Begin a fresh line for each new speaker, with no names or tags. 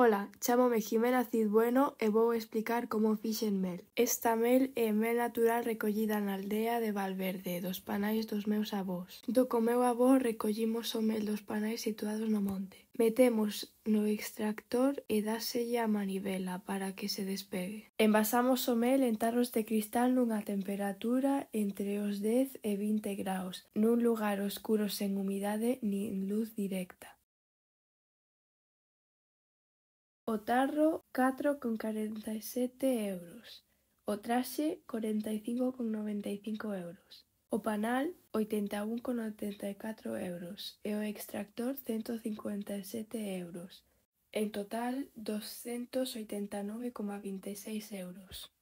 Ola, chámome Jimena Cid Bueno e vou explicar como fixen mel. Esta mel é mel natural recollida na aldea de Valverde, dos panais dos meus avós. Do co meu avó recollimos o mel dos panais situados no monte. Metemos no extractor e dáselle a manivela para que se despegue. Envasamos o mel en tarros de cristal nunha temperatura entre os 10 e 20 graus, nun lugar oscuro sen humidade nin luz directa. O tarro 4,47 euros. O traxe 45,95 euros. O panal 81,84 euros e o extractor 157 euros. En total 289,26 euros.